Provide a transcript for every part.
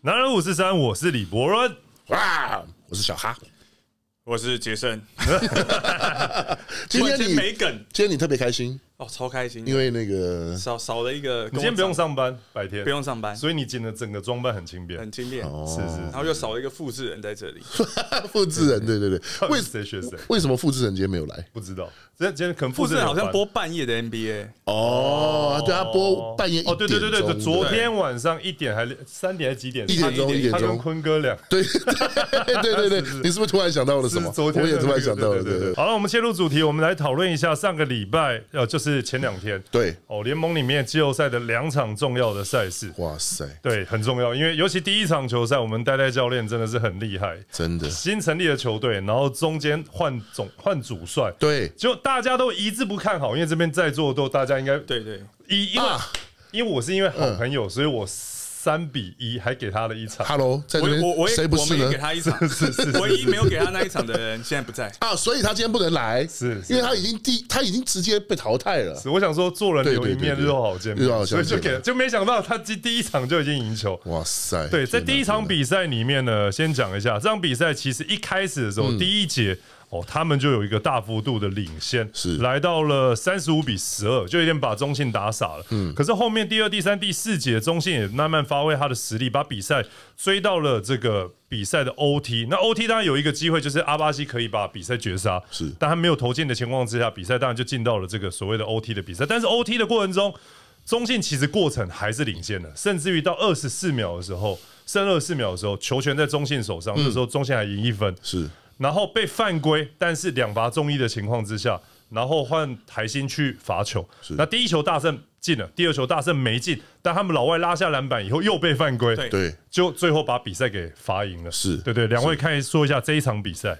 男人五四三，我是李博润，哇，我是小哈，我是杰森。今天你没梗，今天你特别开心。哦，超开心！因为那个少少了一个，你今天不用上班，白天不用上班，所以你剪的整个装扮很轻便，很轻便，是是。然后又少了一个复制人在这里，复制人，对对对，为谁学谁？为什么复制人今天没有来？不知道，今天可能复制人好像播半夜的 NBA 哦，对他播半夜哦，对对对对，昨天晚上一点还三点还是几点？一点钟，一点钟，他跟坤哥俩 对，对对对，你是不是突然想到了什么？我也突然想到了，对对对。好了，我们切入主题，我们来讨论一下上个礼拜，呃，就是。是前两天，对哦，联盟里面季后赛的两场重要的赛事，哇塞，对，很重要，因为尤其第一场球赛，我们呆呆教练真的是很厉害，真的新成立的球队，然后中间换总换主帅，对，就大家都一致不看好，因为这边在座都大家应该对对，一因为因为我是因为好朋友，所以我。三比一，还给他了一场。Hello，在这边谁不是？唯给他一场，是是，唯一没有给他那一场的人现在不在 啊，所以他今天不能来，是因为他已经第，他已经直接被淘汰了。我想说，做人留一面，日后好见面。所以就给了，就没想到他第第一场就已经赢球。哇塞，对，在第一场比赛里面呢，先讲一下这场比赛，其实一开始的时候第一节。哦，他们就有一个大幅度的领先，是来到了三十五比十二，就已点把中信打傻了。嗯，可是后面第二、第三、第四节，中信也慢慢发挥他的实力，把比赛追到了这个比赛的 OT。那 OT 当然有一个机会，就是阿巴西可以把比赛绝杀，是，但他没有投进的情况之下，比赛当然就进到了这个所谓的 OT 的比赛。但是 OT 的过程中，中信其实过程还是领先的，甚至于到二十四秒的时候，剩二十四秒的时候，球权在中信手上，那时候中信还赢一分，是。然后被犯规，但是两罚中一的情况之下，然后换台新去罚球。那第一球大胜进了，第二球大胜没进。但他们老外拉下篮板以后又被犯规，对，就最后把比赛给罚赢了。是，对对，两位看说一下这一场比赛。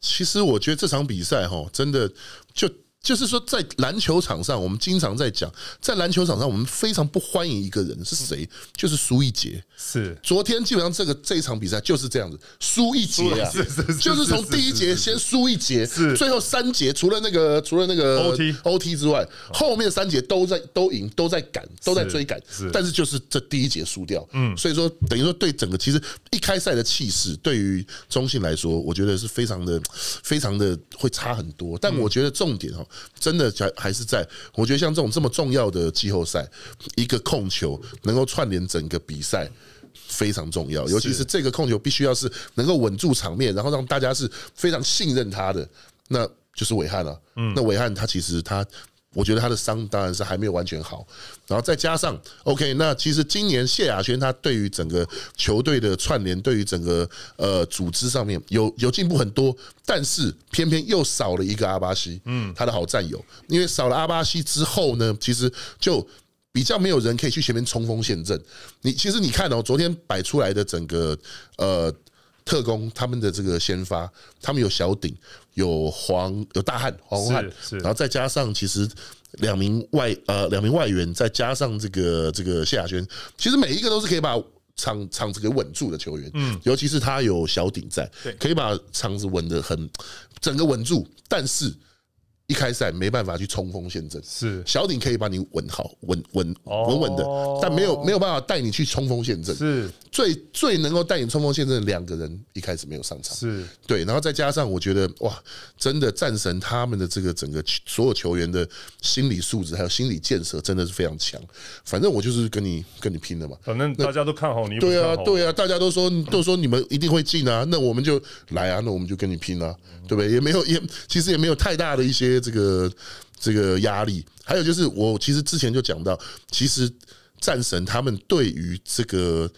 其实我觉得这场比赛哈，真的就。就是说，在篮球场上，我们经常在讲，在篮球场上，我们非常不欢迎一个人是谁？就是输一节。是昨天基本上这个这一场比赛就是这样子，输一节啊，是是，就是从第一节先输一节，最后三节除了那个除了那个 O T O T 之外，后面三节都在都赢，都在赶，都在追赶，但是就是这第一节输掉。嗯，所以说等于说对整个其实一开赛的气势，对于中信来说，我觉得是非常的非常的会差很多。但我觉得重点哈。真的还还是在？我觉得像这种这么重要的季后赛，一个控球能够串联整个比赛非常重要，尤其是这个控球必须要是能够稳住场面，然后让大家是非常信任他的，那就是韦翰了。嗯，那韦翰他其实他。我觉得他的伤当然是还没有完全好，然后再加上 OK，那其实今年谢亚轩他对于整个球队的串联，对于整个呃组织上面有有进步很多，但是偏偏又少了一个阿巴西，嗯，他的好战友，因为少了阿巴西之后呢，其实就比较没有人可以去前面冲锋陷阵。你其实你看哦，昨天摆出来的整个呃特工他们的这个先发，他们有小顶。有黄有大汉黄汉，然后再加上其实两名外呃两名外援，再加上这个这个谢亚轩，其实每一个都是可以把场场子给稳住的球员，嗯，尤其是他有小顶在，对，可以把场子稳得很，整个稳住，但是。一开赛没办法去冲锋陷阵，是小鼎可以把你稳好、稳稳稳稳的，但没有没有办法带你去冲锋陷阵。是，最最能够带你冲锋陷阵的两个人一开始没有上场，是对，然后再加上我觉得哇，真的战神他们的这个整个所有球员的心理素质还有心理建设真的是非常强。反正我就是跟你跟你拼的嘛，反正大家都看好你，对啊，对啊，大家都说都说你们一定会进啊，那我们就来啊，那我们就跟你拼啊，对不对？也没有也其实也没有太大的一些。这个这个压力，还有就是，我其实之前就讲到，其实战神他们对于这个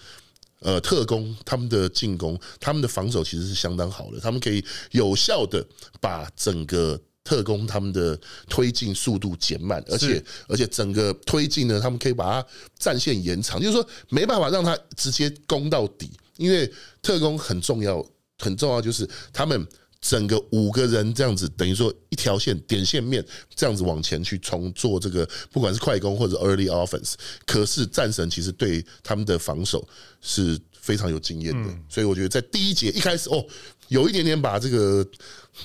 呃特工他们的进攻、他们的防守其实是相当好的，他们可以有效的把整个特工他们的推进速度减慢，而且而且整个推进呢，他们可以把它战线延长，就是说没办法让他直接攻到底，因为特工很重要，很重要就是他们。整个五个人这样子，等于说一条线、点、线、面这样子往前去重做这个，不管是快攻或者 early offense。可是战神其实对他们的防守是非常有经验的，所以我觉得在第一节一开始哦，有一点点把这个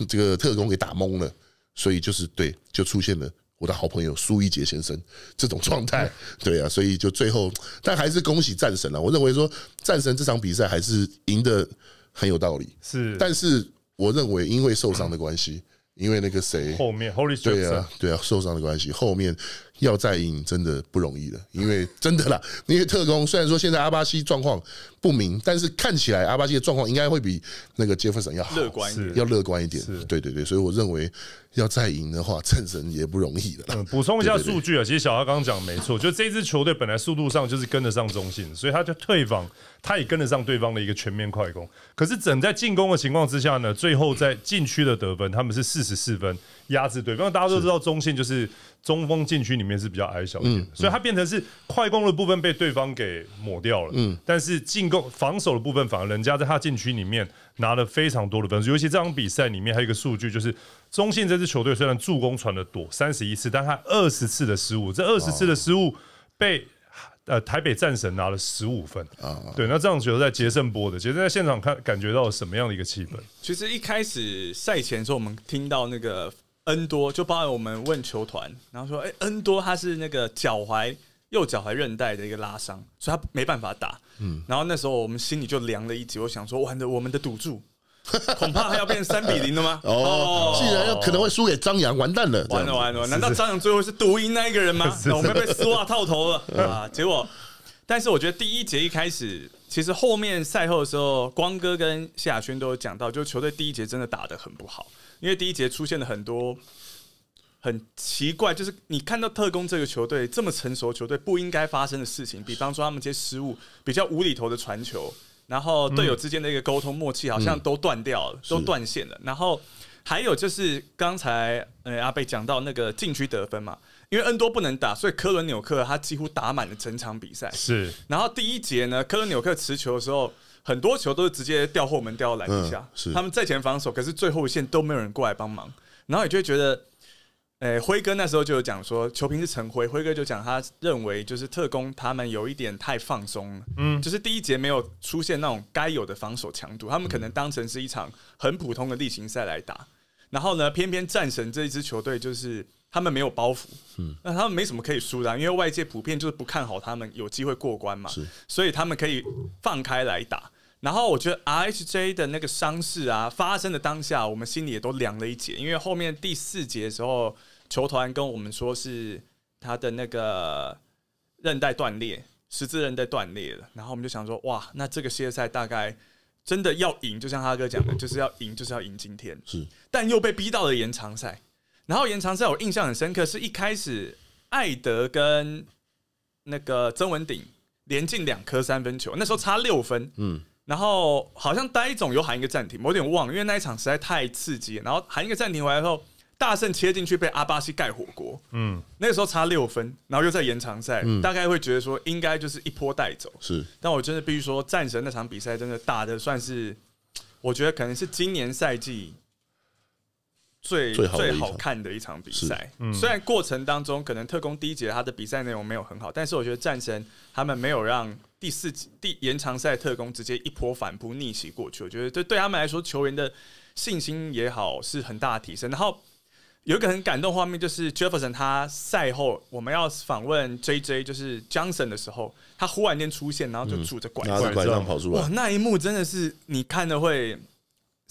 这个特工给打懵了，所以就是对，就出现了我的好朋友苏一杰先生这种状态。对啊，所以就最后，但还是恭喜战神了。我认为说战神这场比赛还是赢得很有道理，是，但是。我认为，因为受伤的关系，因为那个谁后面，对啊对啊受伤的关系后面。要再赢真的不容易了，因为真的啦，因为特工虽然说现在阿巴西状况不明，但是看起来阿巴西的状况应该会比那个杰弗森要乐观，要乐观一点。对对对，所以我认为要再赢的话，趁神也不容易了。补充一下数据啊，其实小阿刚刚讲没错，就这支球队本来速度上就是跟得上中性，所以他就退防他也跟得上对方的一个全面快攻。可是整在进攻的情况之下呢，最后在禁区的得分他们是四十四分。压制对方，大家都知道，中线就是中锋禁区里面是比较矮小一点，所以它变成是快攻的部分被对方给抹掉了。嗯，但是进攻防守的部分，反而人家在他禁区里面拿了非常多的分。数。尤其这场比赛里面还有一个数据，就是中线这支球队虽然助攻传的多，三十一次，但他二十次的失误，这二十次的失误被呃台北战神拿了十五分。啊，对，那这场球在杰森播的，杰森在现场看感觉到什么样的一个气氛？其实一开始赛前的时候，我们听到那个。N 多就包含我们问球团，然后说，哎，N 多他是那个脚踝右脚踝韧带的一个拉伤，所以他没办法打。嗯，然后那时候我们心里就凉了一截，我想说，完了，我们的赌注 恐怕还要变三比零了吗？哦，既然可能会输给张扬，完蛋了，完了完了，难道张扬最后是独赢那一个人吗？我们被丝袜套头了啊！结果，但是我觉得第一节一开始，其实后面赛后的时候，光哥跟谢亚轩都有讲到，就球队第一节真的打的很不好。因为第一节出现了很多很奇怪，就是你看到特工这个球队这么成熟球队不应该发生的事情，比方说他们这些失误、比较无厘头的传球，然后队友之间的一个沟通默契好像都断掉了，都断线了。然后还有就是刚才呃阿贝讲到那个禁区得分嘛，因为恩多不能打，所以科伦纽克他几乎打满了整场比赛。是，然后第一节呢，科伦纽克持球的时候。很多球都是直接掉后门掉篮底下，他们在前防守，可是最后线都没有人过来帮忙，然后也就会觉得，哎，辉哥那时候就有讲说，球评是陈辉，辉哥就讲他认为就是特工他们有一点太放松了，嗯，就是第一节没有出现那种该有的防守强度，他们可能当成是一场很普通的例行赛来打，然后呢，偏偏战神这一支球队就是他们没有包袱，嗯，那他们没什么可以输的，因为外界普遍就是不看好他们有机会过关嘛，是，所以他们可以放开来打。然后我觉得 R H J 的那个伤势啊发生的当下，我们心里也都凉了一截，因为后面第四节的时候，球团跟我们说是他的那个韧带断裂，十字韧带断裂了。然后我们就想说，哇，那这个系列赛大概真的要赢，就像他哥讲的，就是要赢，就是要赢。今天是，但又被逼到了延长赛。然后延长赛我印象很深刻，是一开始艾德跟那个曾文鼎连进两颗三分球，那时候差六分，嗯。然后好像呆总有喊一个暂停，我有点忘，因为那一场实在太刺激。然后喊一个暂停回来后，大圣切进去被阿巴西盖火锅，嗯，那个时候差六分，然后又在延长赛，大概会觉得说应该就是一波带走。是，但我真的必须说，战神那场比赛真的打的算是，我觉得可能是今年赛季最最好看的一场比赛。虽然过程当中可能特工第一节他的比赛内容没有很好，但是我觉得战神他们没有让。第四季第延长赛，特工直接一波反扑逆袭过去，我觉得对对他们来说，球员的信心也好是很大提升。然后有一个很感动画面，就是 Jefferson 他赛后，我们要访问 JJ 就是 Johnson 的时候，他忽然间出现，然后就拄着拐杖跑出来。哇，那一幕真的是你看的会。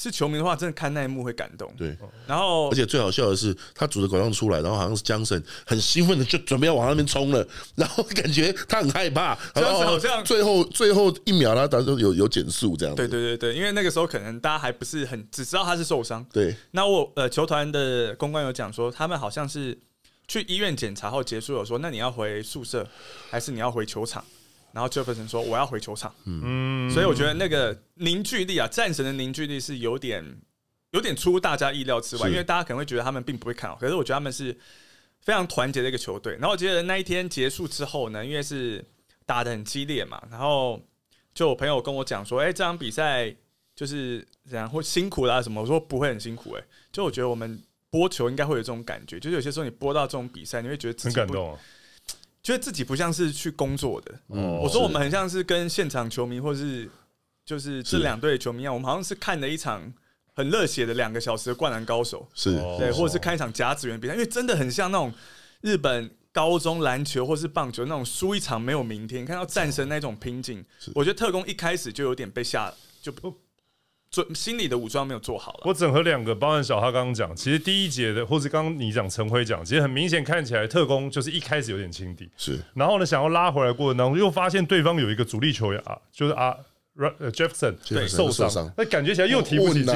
是球迷的话，真的看那一幕会感动。对，然后而且最好笑的是，他拄着拐杖出来，然后好像是江神很兴奋的，就准备要往那边冲了，然后感觉他很害怕，然后好像最后最后一秒，他当时有有减速这样。对对对对，因为那个时候可能大家还不是很只知道他是受伤。对，那我呃，球团的公关有讲说，他们好像是去医院检查后结束，有说那你要回宿舍还是你要回球场？然后 Jefferson 说：“我要回球场。”嗯，所以我觉得那个凝聚力啊，战神的凝聚力是有点有点出大家意料之外，因为大家可能会觉得他们并不会看好，可是我觉得他们是非常团结的一个球队。然后我记得那一天结束之后呢，因为是打的很激烈嘛，然后就我朋友跟我讲说：“哎，这场比赛就是然后辛苦啦什么？”我说：“不会很辛苦。”哎，就我觉得我们播球应该会有这种感觉，就是有些时候你播到这种比赛，你会觉得自己很感动。觉得自己不像是去工作的，我说我们很像是跟现场球迷，或是就是这两队的球迷一样，我们好像是看了一场很热血的两个小时的灌篮高手，是对，或者是看一场甲子园比赛，因为真的很像那种日本高中篮球或是棒球那种输一场没有明天，看到战神那种拼劲，我觉得特工一开始就有点被吓就。做心理的武装没有做好了。我整合两个，包含小哈刚刚讲，其实第一节的，或是刚刚你讲陈辉讲，其实很明显看起来特工就是一开始有点轻敌，是。然后呢，想要拉回来过程当中，又发现对方有一个主力球员啊，就是啊，Jefferson 受伤，那感觉起来又提不起劲，对，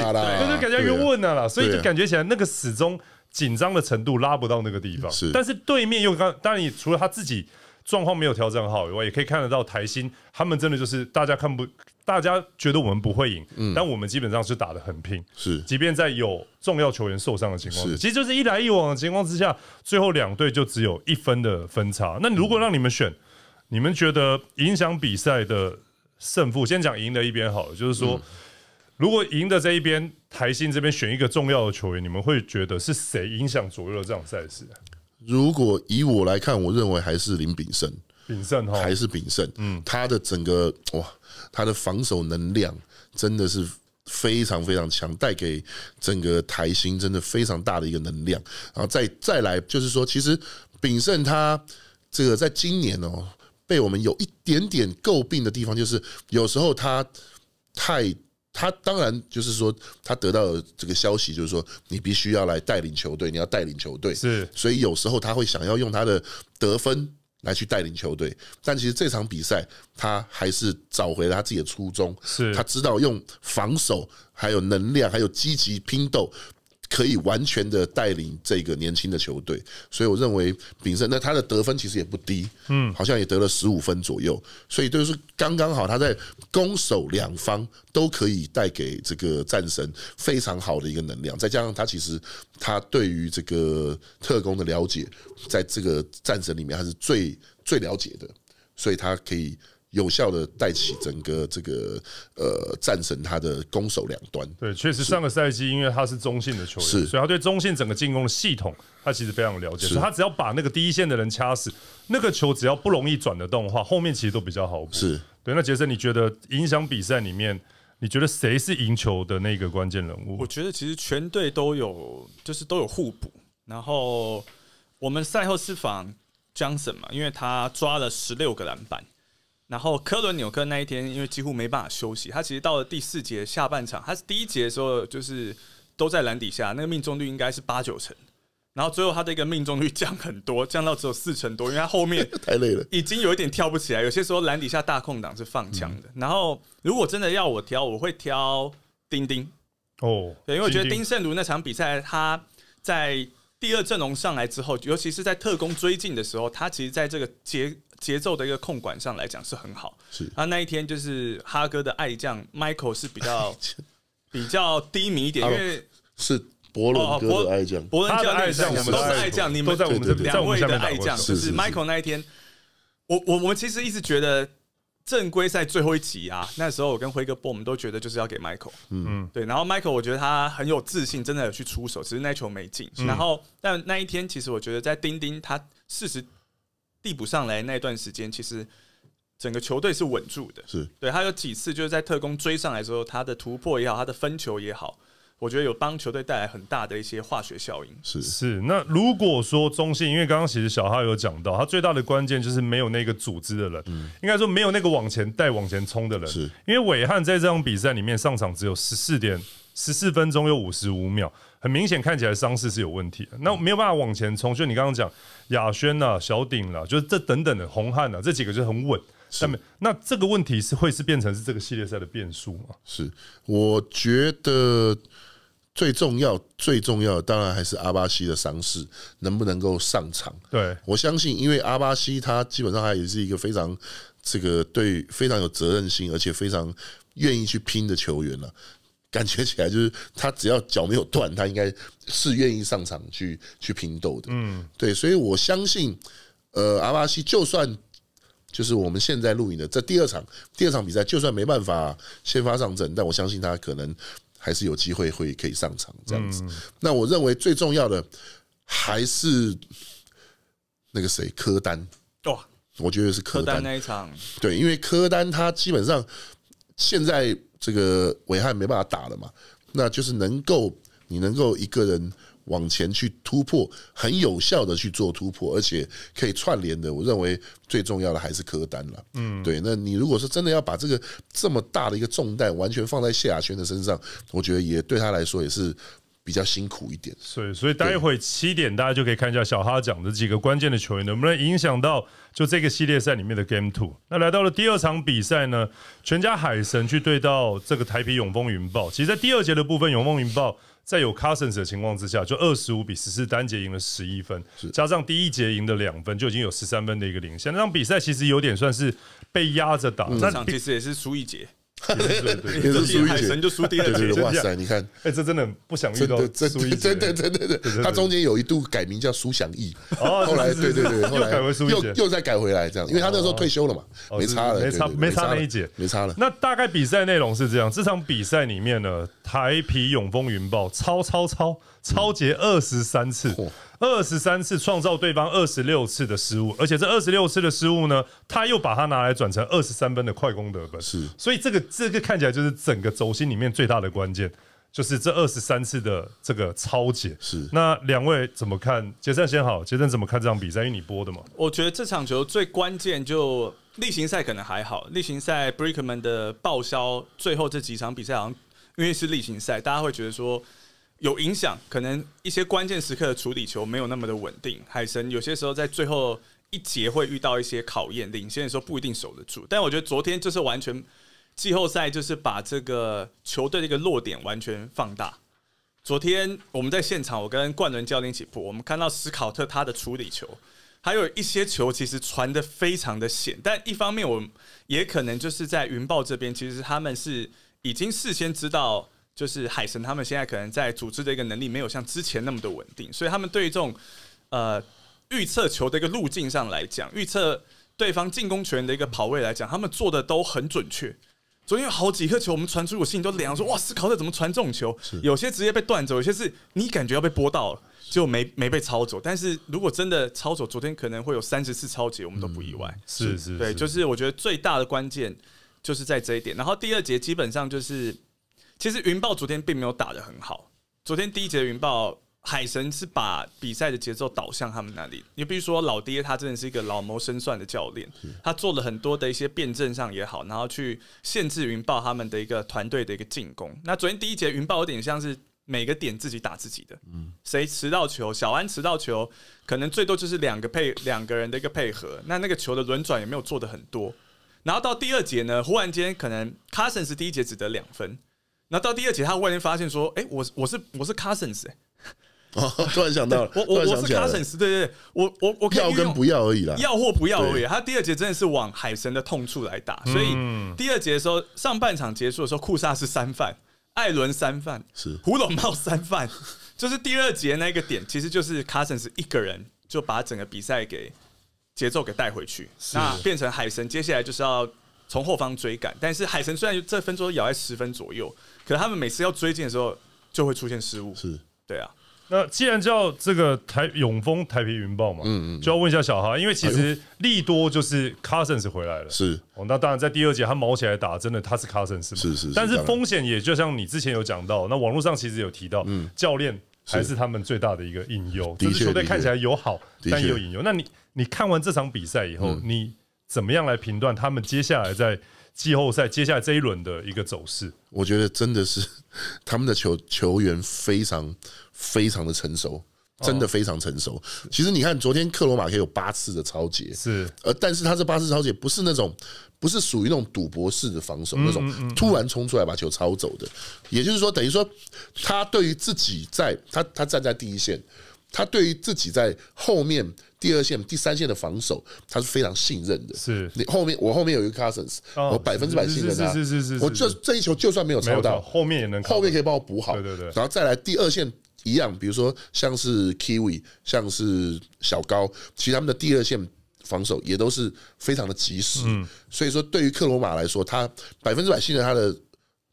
就感觉又问了啦，所以就感觉起来那个始终紧张的程度拉不到那个地方。是。但是对面又刚当然，除了他自己状况没有调整好以外，也可以看得到台新他们真的就是大家看不。大家觉得我们不会赢，嗯、但我们基本上是打的很拼，是，即便在有重要球员受伤的情况下，其实就是一来一往的情况之下，最后两队就只有一分的分差。那如果让你们选，你们觉得影响比赛的胜负，先讲赢的一边好了，就是说，如果赢的这一边，台新这边选一个重要的球员，你们会觉得是谁影响左右了这场赛事？如果以我来看，我认为还是林炳胜，炳胜哈，还是炳胜，嗯，他的整个哇。他的防守能量真的是非常非常强，带给整个台新真的非常大的一个能量。然后再再来就是说，其实炳胜他这个在今年哦，被我们有一点点诟病的地方，就是有时候他太他当然就是说他得到这个消息，就是说你必须要来带领球队，你要带领球队是，所以有时候他会想要用他的得分。来去带领球队，但其实这场比赛他还是找回了他自己的初衷，是他知道用防守，还有能量，还有积极拼斗。可以完全的带领这个年轻的球队，所以我认为秉胜那他的得分其实也不低，嗯，好像也得了十五分左右，所以就是刚刚好他在攻守两方都可以带给这个战神非常好的一个能量，再加上他其实他对于这个特工的了解，在这个战神里面他是最最了解的，所以他可以。有效的带起整个这个呃战神他的攻守两端。对，确实上个赛季因为他是中性的球员，所以他对中性整个进攻的系统他其实非常了解。所以他只要把那个第一线的人掐死，那个球只要不容易转得动的话，后面其实都比较好补。是对。那杰森，你觉得影响比赛里面，你觉得谁是赢球的那个关键人物？我觉得其实全队都有，就是都有互补。然后我们赛后采访江神嘛，因为他抓了十六个篮板。然后科伦纽克那一天，因为几乎没办法休息，他其实到了第四节下半场，他是第一节的时候就是都在篮底下，那个命中率应该是八九成。然后最后他的一个命中率降很多，降到只有四成多，因为他后面 太累了，已经有一点跳不起来。有些时候篮底下大空档是放枪的。然后如果真的要我挑，我会挑丁丁哦，对，因为我觉得丁胜儒那场比赛，他在第二阵容上来之后，尤其是在特工追进的时候，他其实在这个节。节奏的一个控管上来讲是很好，是。他那一天就是哈哥的爱将 Michael 是比较比较低迷一点，因为是伯伦哥的爱将，伯伦教爱将，我们都是爱将，你们都在我们这两位的爱将，就是 Michael 那一天。我我我们其实一直觉得正规赛最后一集啊，那时候我跟辉哥波，我们都觉得就是要给 Michael，嗯嗯，对。然后 Michael 我觉得他很有自信，真的有去出手，只是那球没进。然后但那一天其实我觉得在丁丁他事实。递补上来那段时间，其实整个球队是稳住的，是对。他有几次就是在特工追上来之后，他的突破也好，他的分球也好，我觉得有帮球队带来很大的一些化学效应。是是。那如果说中性，因为刚刚其实小哈有讲到，他最大的关键就是没有那个组织的人，应该说没有那个往前带、往前冲的人。是。因为韦汉在这场比赛里面上场只有十四点十四分钟，有五十五秒。很明显，看起来伤势是有问题，那没有办法往前冲。就你刚刚讲，亚轩呐，小顶了，就是这等等的红汉呐，这几个就很稳。下面，那这个问题是会是变成是这个系列赛的变数吗？是，我觉得最重要、最重要的当然还是阿巴西的伤势能不能够上场。对我相信，因为阿巴西他基本上他也是一个非常这个对非常有责任心，而且非常愿意去拼的球员了。感觉起来就是他只要脚没有断，他应该是愿意上场去 去拼斗的。嗯，对，所以我相信，呃，阿巴西就算就是我们现在录影的这第二场第二场比赛，就算没办法先发上阵，但我相信他可能还是有机会会可以上场这样子。那我认为最重要的还是那个谁科丹哇，我觉得是科丹那一场。对，因为科丹他基本上现在。这个危害没办法打了嘛，那就是能够你能够一个人往前去突破，很有效的去做突破，而且可以串联的。我认为最重要的还是科丹了，嗯，对。那你如果是真的要把这个这么大的一个重担完全放在谢亚轩的身上，我觉得也对他来说也是。比较辛苦一点，所以所以待会七点大家就可以看一下小哈讲的几个关键的球员能不能影响到就这个系列赛里面的 Game Two。那来到了第二场比赛呢，全家海神去对到这个台啤永丰云豹。其实，在第二节的部分，永丰云豹在有 Cousins 的情况之下，就二十五比十四单节赢了十一分，加上第一节赢的两分，就已经有十三分的一个领先。那场比赛其实有点算是被压着打，那场其实也是输一节。对对，也是苏一神就苏第二姐，哇塞！你看，哎，这真的不想遇到这，真的真的的。他中间有一度改名叫苏翔义，哦，后来对对对，又改为苏又又再改回来这样，因为他那时候退休了嘛，没差了，没差，没差那一节，没差了。那大概比赛内容是这样，这场比赛里面呢，台皮永丰云豹超超超。超节二十三次，二十三次创造对方二十六次的失误，而且这二十六次的失误呢，他又把它拿来转成二十三分的快攻得分。是，所以这个这个看起来就是整个轴心里面最大的关键，就是这二十三次的这个超节。是，那两位怎么看？杰森先好，杰森怎么看这场比赛？因为你播的嘛，我觉得这场球最关键就例行赛可能还好，例行赛 Breakman 的报销，最后这几场比赛好像因为是例行赛，大家会觉得说。有影响，可能一些关键时刻的处理球没有那么的稳定。海神有些时候在最后一节会遇到一些考验，领先的时候不一定守得住。但我觉得昨天就是完全季后赛，就是把这个球队的一个落点完全放大。昨天我们在现场，我跟冠伦教练起步，我们看到斯考特他的处理球，还有一些球其实传的非常的险。但一方面，我也可能就是在云豹这边，其实他们是已经事先知道。就是海神他们现在可能在组织的一个能力没有像之前那么的稳定，所以他们对于这种呃预测球的一个路径上来讲，预测对方进攻球员的一个跑位来讲，他们做的都很准确。昨天有好几颗球我们传出，我心里都凉，说哇，斯考特怎么传这种球？有些直接被断走，有些是你感觉要被拨到了，就没没被抄走。但是如果真的抄走，昨天可能会有三十次抄截，我们都不意外。是是，对，就是我觉得最大的关键就是在这一点。然后第二节基本上就是。其实云豹昨天并没有打的很好。昨天第一节云豹海神是把比赛的节奏导向他们那里。你比如说老爹，他真的是一个老谋深算的教练，他做了很多的一些辩证上也好，然后去限制云豹他们的一个团队的一个进攻。那昨天第一节云豹有点像是每个点自己打自己的，谁迟到球，小安迟到球，可能最多就是两个配两个人的一个配合，那那个球的轮转也没有做的很多。然后到第二节呢，忽然间可能 Cousins 第一节只得两分。那到第二节，他忽然发现说：“哎，我我是我是 Cousins 哎！”哦，突然想到了，我我我是 Cousins，对对对，我我我可以要跟不要而已啦，要或不要而已。他第二节真的是往海神的痛处来打，所以第二节的时候，上半场结束的时候，库萨是三犯，艾伦三犯，是胡龙帽三犯，就是第二节那个点，其实就是 Cousins 一个人就把整个比赛给节奏给带回去，那变成海神接下来就是要。从后方追赶，但是海神虽然这分都咬在十分左右，可是他们每次要追进的时候就会出现失误。是，对啊。那既然叫这个台永丰台皮云豹嘛，嗯嗯，就要问一下小哈，因为其实利多就是 Cousins 回来了。是，哦，那当然在第二节他毛起来打，真的他是 Cousins，是。是是。但是风险也就像你之前有讲到，那网络上其实有提到，教练还是他们最大的一个隐忧，就是球队看起来有好，但也有隐忧。那你你看完这场比赛以后，你？怎么样来评断他们接下来在季后赛、接下来这一轮的一个走势？我觉得真的是他们的球球员非常非常的成熟，真的非常成熟。其实你看，昨天克罗马可以有八次的超节，是呃，但是他这八次超节不是那种不是属于那种赌博式的防守那种，突然冲出来把球抄走的。也就是说，等于说他对于自己在他他站在第一线，他对于自己在后面。第二线、第三线的防守，他是非常信任的。是，你后面我后面有一个 cousins，我百分之百信任他。是是是是，我这这一球就算没有抄到，后面也能后面可以帮我补好。对对对，然后再来第二线一样，比如说像是 kiwi，像是小高，其实他们的第二线防守也都是非常的及时。所以说，对于克罗马来说，他百分之百信任他的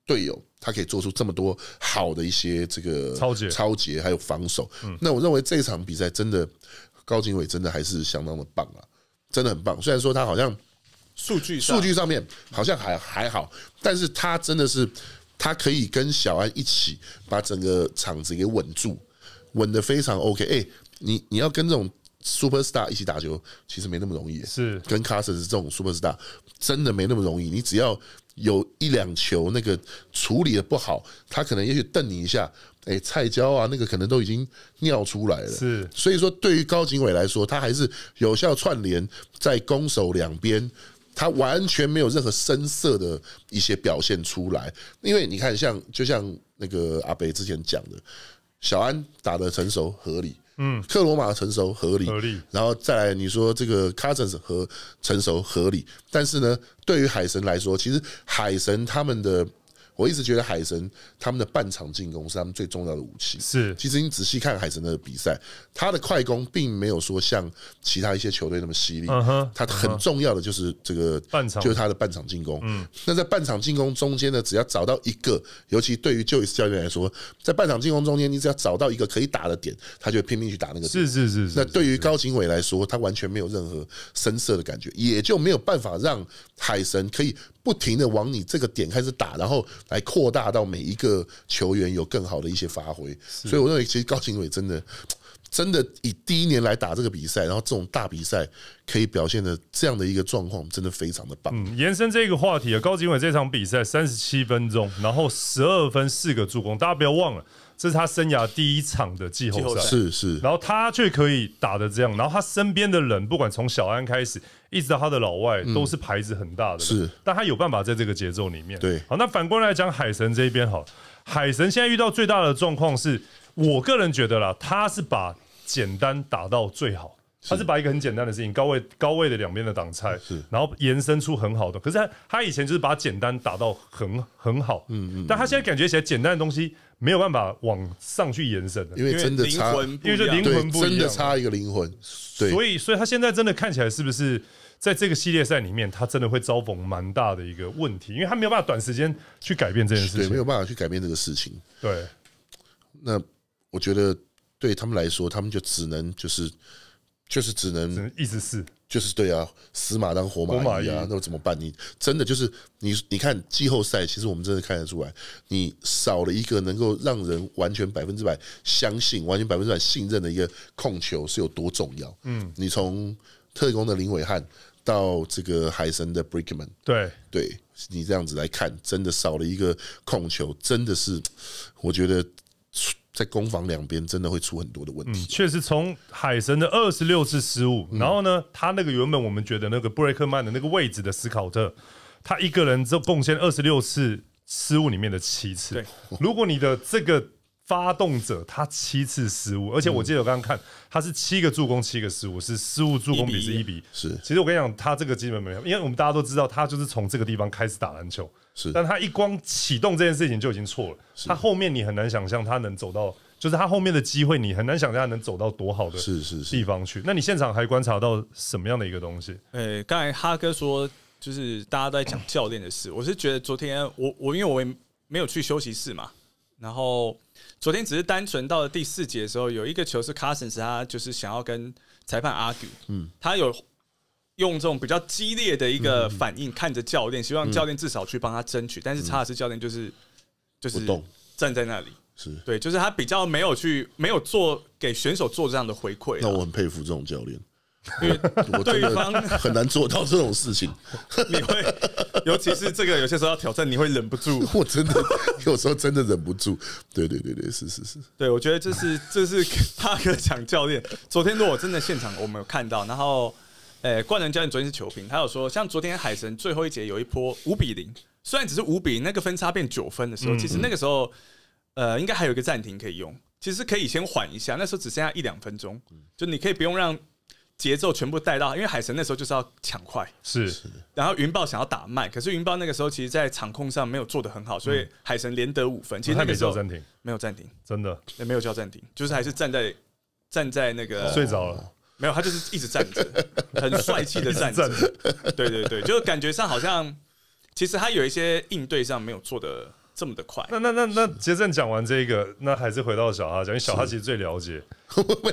队友，他可以做出这么多好的一些这个超级、超级还有防守。那我认为这场比赛真的。高经伟真的还是相当的棒啊，真的很棒。虽然说他好像数据数据上面好像还还好，但是他真的是他可以跟小安一起把整个场子给稳住，稳的非常 OK。哎，你你要跟这种 super star 一起打球，其实没那么容易。是跟 c a r Carson 是这种 super star，真的没那么容易。你只要有一两球那个处理的不好，他可能也许瞪你一下。哎，蔡椒啊，那个可能都已经尿出来了。是，所以说对于高警委来说，他还是有效串联在攻守两边，他完全没有任何声色的一些表现出来。因为你看，像就像那个阿北之前讲的，小安打的成熟合理，嗯，克罗马成熟合理，合理，然后再你说这个卡森和成熟合理，但是呢，对于海神来说，其实海神他们的。我一直觉得海神他们的半场进攻是他们最重要的武器。是，其实你仔细看海神的比赛，他的快攻并没有说像其他一些球队那么犀利。嗯哼，他很重要的就是这个半场，就是他的半场进攻。嗯，那在半场进攻中间呢，只要找到一个，尤其对于就易 e 教练来说，在半场进攻中间，你只要找到一个可以打的点，他就拼命去打那个。是是是是。那对于高景伟来说，他完全没有任何声色的感觉，也就没有办法让海神可以。不停的往你这个点开始打，然后来扩大到每一个球员有更好的一些发挥，所以我认为其实高景伟真的真的以第一年来打这个比赛，然后这种大比赛可以表现的这样的一个状况，真的非常的棒。嗯，延伸这个话题啊，高景伟这场比赛三十七分钟，然后十二分四个助攻，大家不要忘了。这是他生涯第一场的季后赛，是是。然后他却可以打的这样，然后他身边的人，不管从小安开始，一直到他的老外，都是牌子很大的，是。但他有办法在这个节奏里面，对。好，那反过来讲，海神这边好，海神现在遇到最大的状况是，我个人觉得啦，他是把简单打到最好。他是把一个很简单的事情，高位高位的两边的挡拆，然后延伸出很好的。可是他他以前就是把简单打到很很好，嗯嗯。但他现在感觉起来简单的东西没有办法往上去延伸因为真的差，因为就灵魂不一样，真的差一个灵魂。所以，所以他现在真的看起来是不是在这个系列赛里面，他真的会招逢蛮大的一个问题，因为他没有办法短时间去改变这件事情，对，没有办法去改变这个事情。对，那我觉得对他们来说，他们就只能就是。就是只能，意思是就是对啊，死马当活马医啊，那怎么办？你真的就是你，你看季后赛，其实我们真的看得出来，你少了一个能够让人完全百分之百相信、完全百分之百信任的一个控球是有多重要。嗯，你从特工的林伟汉到这个海神的 Brickman，对对，你这样子来看，真的少了一个控球，真的是，我觉得。在攻防两边真的会出很多的问题。确实，从海神的二十六次失误，然后呢，他那个原本我们觉得那个布雷克曼的那个位置的斯考特，他一个人就贡献二十六次失误里面的七次。对，如果你的这个发动者他七次失误，而且我记得我刚刚看他是七个助攻七个失误，是失误助攻比是一比。是，其实我跟你讲，他这个基本没有，因为我们大家都知道，他就是从这个地方开始打篮球。是，但他一光启动这件事情就已经错了。他后面你很难想象他能走到，就是他后面的机会你很难想象他能走到多好的是是地方去。那你现场还观察到什么样的一个东西？呃，刚才哈哥说就是大家都在讲教练的事，我是觉得昨天我我因为我也没有去休息室嘛，然后昨天只是单纯到了第四节的时候，有一个球是 Carson，是他就是想要跟裁判 argue，嗯，他有。用这种比较激烈的一个反应看着教练，希望教练至少去帮他争取。但是查尔斯教练就是就是站在那里，是对，就是他比较没有去没有做给选手做这样的回馈。那我很佩服这种教练，因为对方很难做到这种事情。你会，尤其是这个有些时候要挑战，你会忍不住。我真的有时候真的忍不住。对对对对，是是是。对，我觉得这是这是 帕克讲教练。昨天如果真的现场，我们有看到，然后。哎，冠伦教练昨天是球评，他有说，像昨天海神最后一节有一波五比零，虽然只是五比零，那个分差变九分的时候，其实那个时候，呃，应该还有一个暂停可以用，其实可以先缓一下，那时候只剩下一两分钟，就你可以不用让节奏全部带到，因为海神那时候就是要抢快，是。然后云豹想要打慢，可是云豹那个时候其实，在场控上没有做的很好，所以海神连得五分。其实他没有叫暂停，没有暂停，真的，没有叫暂停，就是还是站在站在那个睡着了。没有，他就是一直站着，很帅气的站着。对对对，就感觉上好像，其实他有一些应对上没有做的这么的快。那那那那，杰正讲完这个，那还是回到小哈，讲小哈其实最了解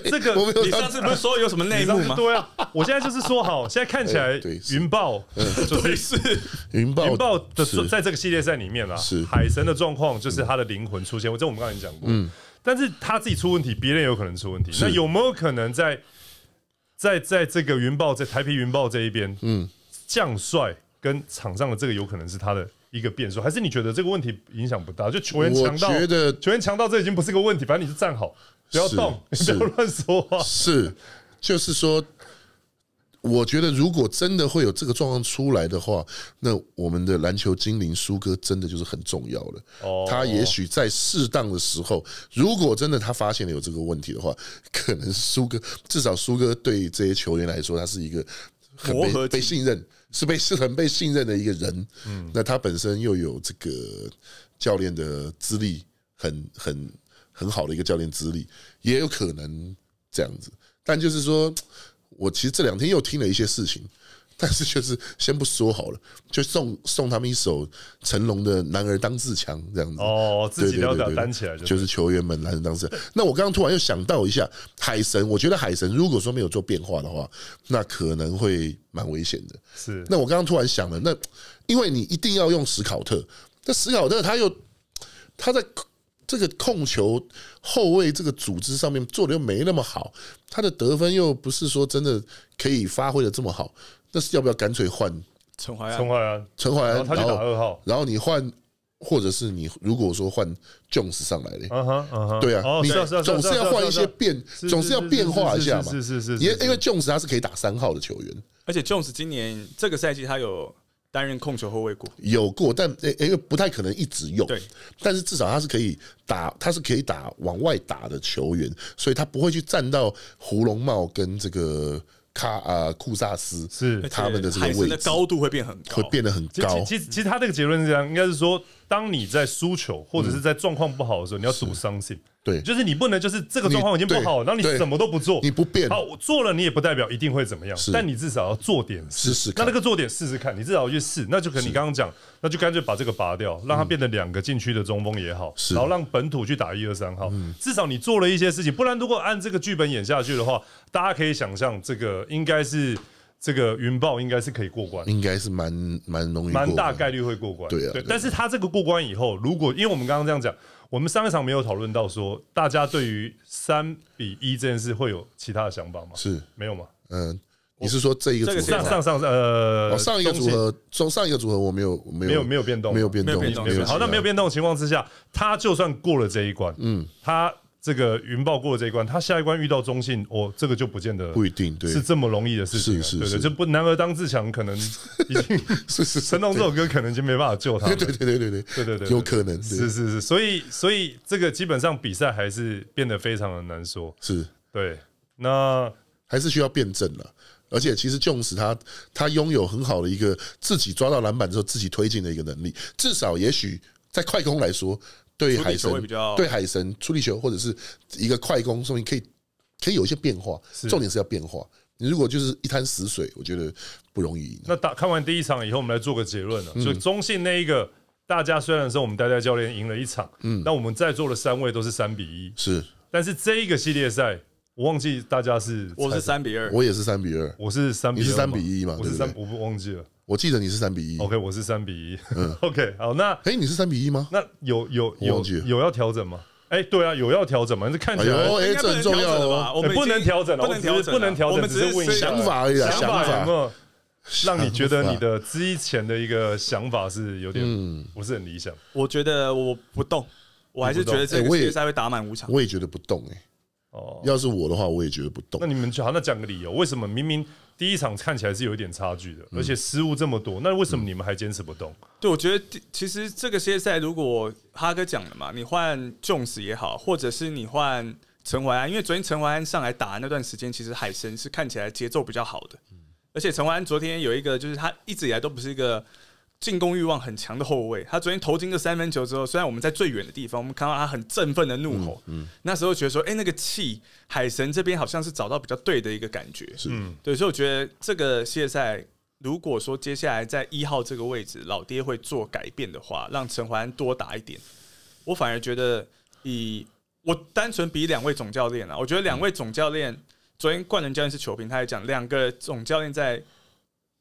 这个。你上次不是说有什么内幕吗？对啊，我现在就是说，好，现在看起来云豹就是云豹，云豹的在这个系列赛里面啊，海神的状况就是他的灵魂出现，这我们刚才讲过。但是他自己出问题，别人有可能出问题。那有没有可能在？在在这个云豹，在台皮云豹这一边，嗯，将帅跟场上的这个有可能是他的一个变数，还是你觉得这个问题影响不大？就球员强盗，我觉得球员强盗这已经不是个问题，反正你就站好，不要动，不要乱说话，是，就是说。我觉得，如果真的会有这个状况出来的话，那我们的篮球精灵苏哥真的就是很重要了。哦，他也许在适当的时候，如果真的他发现了有这个问题的话，可能苏哥至少苏哥对这些球员来说，他是一个很被信任、是被 很被信任的一个人。嗯，那他本身又有这个教练的资历，很很很好的一个教练资历，也有可能这样子。但就是说。我其实这两天又听了一些事情，但是就是先不说好了，就送送他们一首成龙的《男儿当自强》这样子。哦，自己都担起来。就是球员们，男儿当自。那我刚刚突然又想到一下海神，我觉得海神如果说没有做变化的话，那可能会蛮危险的。是。那我刚刚突然想了，那因为你一定要用史考特，那史考特他又他在。这个控球后卫，这个组织上面做的又没那么好，他的得分又不是说真的可以发挥的这么好，那是要不要干脆换陈怀安？陈怀安，陈怀安，然后二号。然后你换，或者是你如果说换 Jones 上来的，对啊，你总是要换一些变，总是要变化一下嘛，是是是。因为 Jones 他是可以打三号的球员，而且 Jones 今年这个赛季他有。担任控球后卫过，有过，但诶，因为不太可能一直用。对，但是至少他是可以打，他是可以打往外打的球员，所以他不会去站到胡龙茂跟这个卡啊库萨斯是他们的这个位置的高度会变很高，会变得很高。其其实他这个结论是这样，应该是说。当你在输球或者是在状况不好的时候，你要赌 something。对，就是你不能就是这个状况已经不好，然后你什么都不做，你不变，好，做了你也不代表一定会怎么样，但你至少要做点试试那那个做点试试看，你至少要去试，那就可能你刚刚讲，那就干脆把这个拔掉，让它变成两个禁区的中锋也好，然后让本土去打一二三号，至少你做了一些事情，不然如果按这个剧本演下去的话，大家可以想象这个应该是。这个云豹应该是可以过关，应该是蛮蛮容易，蛮大概率会过关。对啊，对。但是他这个过关以后，如果因为我们刚刚这样讲，我们上一场没有讨论到说，大家对于三比一这件事会有其他的想法吗？是没有吗？嗯，你是说这一个这个上上上呃，上一个组合从上一个组合我没有没有没有没有变动，没有变动，没有。变动。好，那没有变动的情况之下，他就算过了这一关，嗯，他。这个云豹过了这一关，他下一关遇到中信，哦，这个就不见得不一定，是这么容易的事情。是是是，就不男儿当自强，可能已经 《神龙》这首歌可能就没办法救他。对对对对对对对对，有可能是是是，所以所以这个基本上比赛还是变得非常的难说。是，对，那还是需要辩证了。而且其实 Jones 他他拥有很好的一个自己抓到篮板之后自己推进的一个能力，至少也许在快攻来说。对海神，对海神出力球，或者是一个快攻，说明可以可以有一些变化。重点是要变化。你如果就是一滩死水，我觉得不容易赢。那打看完第一场以后，我们来做个结论了。所以中信那一个，大家虽然说我们呆呆教练赢了一场，嗯，那我们在座的三位都是三比一，是。但是这一个系列赛，我忘记大家是我是三比二，我也是三比二，我是三比，你是三比一嘛？我是我不忘记了。我记得你是三比一，OK，我是三比一，OK，好，那哎，你是三比一吗？那有有有有要调整吗？哎，对啊，有要调整吗？这看起来应该不能调整吧？我们不能调整，不能调整，我们只是问想法而已，想法，让你觉得你的之前的一个想法是有点不是很理想。我觉得我不动，我还是觉得这个决赛会打满五场。我也觉得不动，哎。哦，要是我的话，我也觉得不动。那你们就好，那讲个理由，为什么明明第一场看起来是有一点差距的，而且失误这么多，那为什么你们还坚持不动？对，我觉得其实这个世界赛，如果哈哥讲了嘛，你换 Jones 也好，或者是你换陈怀安，因为昨天陈怀安上来打那段时间，其实海神是看起来节奏比较好的，而且陈怀安昨天有一个，就是他一直以来都不是一个。进攻欲望很强的后卫，他昨天投进个三分球之后，虽然我们在最远的地方，我们看到他很振奋的怒吼，嗯，那时候觉得说，哎，那个气，海神这边好像是找到比较对的一个感觉，是，对，所以我觉得这个系列赛，如果说接下来在一号这个位置，老爹会做改变的话，让陈怀安多打一点，我反而觉得以我单纯比两位总教练啊，我觉得两位总教练昨天冠伦教练是球评，他也讲两个总教练在。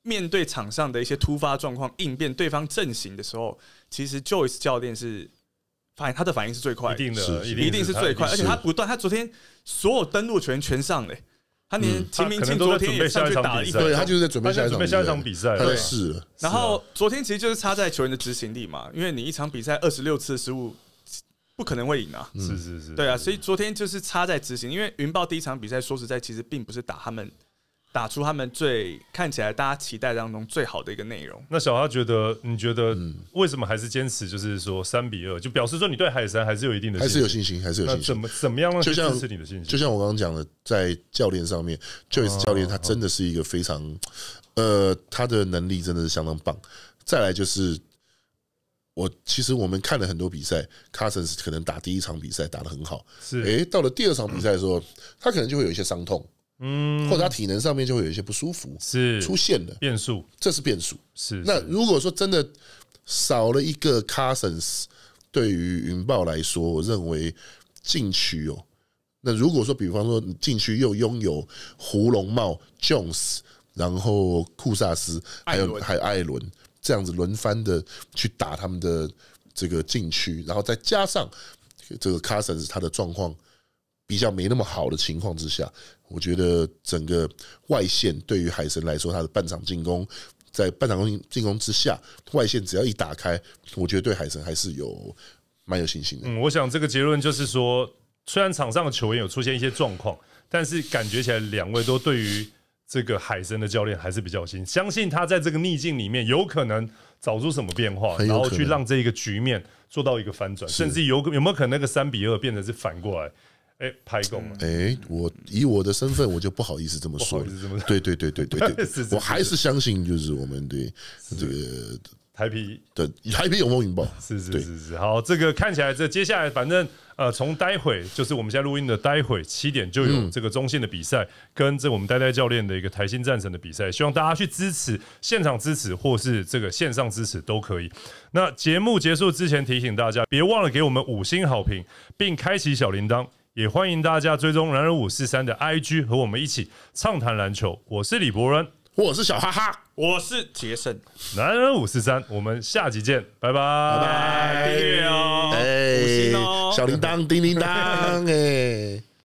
面对场上的一些突发状况应变对方阵型的时候，其实 Joyce 教练是反应他的反应是最快，一定的，一定是最快，而且他不断，他昨天所有登陆全全上嘞，他连秦明庆昨天也上去打了一，对他就是在准备下一场比赛，对。然后昨天其实就是差在球员的执行力嘛，因为你一场比赛二十六次失误不可能会赢啊，是是是，对啊，所以昨天就是差在执行，因为云豹第一场比赛说实在，其实并不是打他们。打出他们最看起来大家期待当中最好的一个内容。那小阿觉得，你觉得为什么还是坚持？就是说三比二，就表示说你对海神还是有一定的还是有信心，还是有信心？怎么怎么样？呢？就像支持你的信心，就像我刚刚讲的，在教练上面，就一次教练他真的是一个非常呃，他的能力真的是相当棒。再来就是我其实我们看了很多比赛，c s o n 可能打第一场比赛打的很好，是哎，到了第二场比赛的时候，他可能就会有一些伤痛。嗯，或者他体能上面就会有一些不舒服，是出现了变数，这是变数。是那如果说真的少了一个 c a u s i n s 对于云豹来说，我认为禁区哦。那如果说比方说你禁区又拥有胡龙茂、Jones，然后库萨斯，还有还有艾伦这样子轮番的去打他们的这个禁区，然后再加上这个 c a u s i n s 他的状况比较没那么好的情况之下。我觉得整个外线对于海神来说，他的半场进攻在半场进攻之下，外线只要一打开，我觉得对海神还是有蛮有信心的。嗯，我想这个结论就是说，虽然场上的球员有出现一些状况，但是感觉起来两位都对于这个海神的教练还是比较新，相信他在这个逆境里面有可能找出什么变化，然后去让这一个局面做到一个翻转，甚至有有没有可能，那个三比二变成是反过来。哎，拍贡了。哎，我以我的身份，我就不好意思这么说对对对对对对，我还是相信就是我们的这个台皮的台皮有梦引爆。是是是是，好，这个看起来这接下来反正呃，从待会就是我们现在录音的待会七点就有这个中线的比赛，跟这我们呆呆教练的一个台新战神的比赛，希望大家去支持，现场支持或是这个线上支持都可以。那节目结束之前提醒大家，别忘了给我们五星好评，并开启小铃铛。也欢迎大家追踪“男人五四三”的 IG，和我们一起畅谈篮球。我是李博仁，我是小哈哈，我是杰森，男人五四三，我们下集见，拜拜！订阅哦，哎，哦，小铃铛，叮叮当，哎。